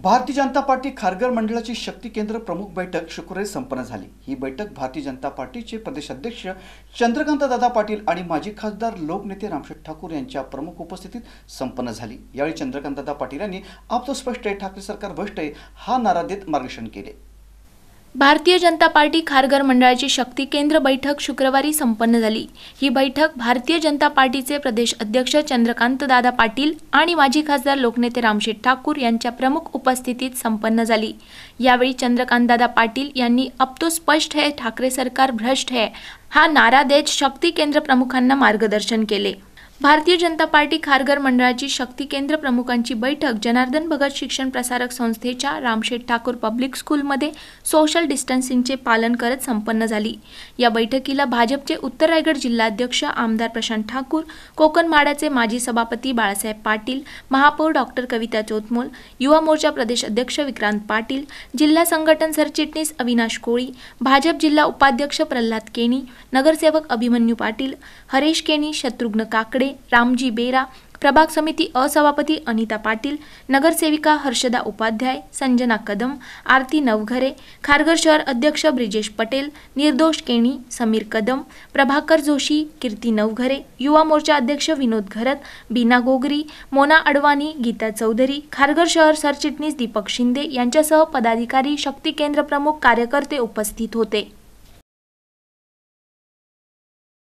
भारतीय जनता पार्टी खारघर मंडळाची शक्ती केंद्र प्रमुख बैठक शुक्रवारी संपन्न झाली ही बैठक भारतीय जनता पार्टीचे प्रदेशाध्यक्ष चंद्रकांत दादा पाटील आणि माजी खासदार लोकनेते रामशेठ ठाकूर यांच्या प्रमुख उपस्थितीत संपन्न झाली यावेळी चंद्रकांत दादा पाटील यांनी आप तो स्पष्ट आहे ठाकरे सरकार भ्रष्ट आहे हा नारा देत मार्गदर्शन केले भारतीय जनता पार्टी खारघर मंडळाची शक्ती केंद्र बैठक शुक्रवारी संपन्न झाली ही बैठक भारतीय जनता पार्टीचे प्रदेश अध्यक्ष चंद्रकांत दादा पाटील आणि माजी खासदार लोकनेते रामशेठ ठाकूर यांच्या प्रमुख उपस्थितीत संपन्न झाली यावेळी चंद्रकांत दादा पाटील यांनी अब स्पष्ट है ठाकरे सरकार भ्रष्ट है हा नारा देत शक्ती केंद्र प्रमुखांना मार्गदर्शन केले भारतीय जनता पार्टी खारघर मंडळाची शक्ती केंद्र प्रमुखांची बैठक जनार्दन भगत शिक्षण प्रसारक संस्थेच्या रामशेठ ठाकूर पब्लिक स्कूलमध्ये सोशल डिस्टन्सिंगचे पालन करत संपन्न झाली या बैठकीला भाजपचे उत्तर रायगड जिल्हाध्यक्ष आमदार प्रशांत ठाकूर कोकण माडाचे माजी सभापती बाळासाहेब पाटील महापौर डॉक्टर कविता चोतमोल युवा मोर्चा प्रदेश अध्यक्ष विक्रांत पाटील जिल्हा संघटन सरचिटणीस अविनाश कोळी भाजप जिल्हा उपाध्यक्ष प्रल्हाद केणी नगरसेवक अभिमन्यू पाटील हरेश केणी शत्रुघ्न काकडे रामजी बेरा प्रभाग समिती असभापती अनिता पाटील नगरसेविका हर्षदा उपाध्याय संजना कदम आरती नवघरे खारघर शहर अध्यक्ष ब्रिजेश पटेल निर्दोष केणी समीर कदम प्रभाकर जोशी कीर्ती नवघरे युवा मोर्चा अध्यक्ष विनोद घरत बीना गोगरी मोना अडवाणी गीता चौधरी खारघर शहर सरचिटणीस दीपक शिंदे यांच्यासह पदाधिकारी शक्ती केंद्र प्रमुख कार्यकर्ते उपस्थित होते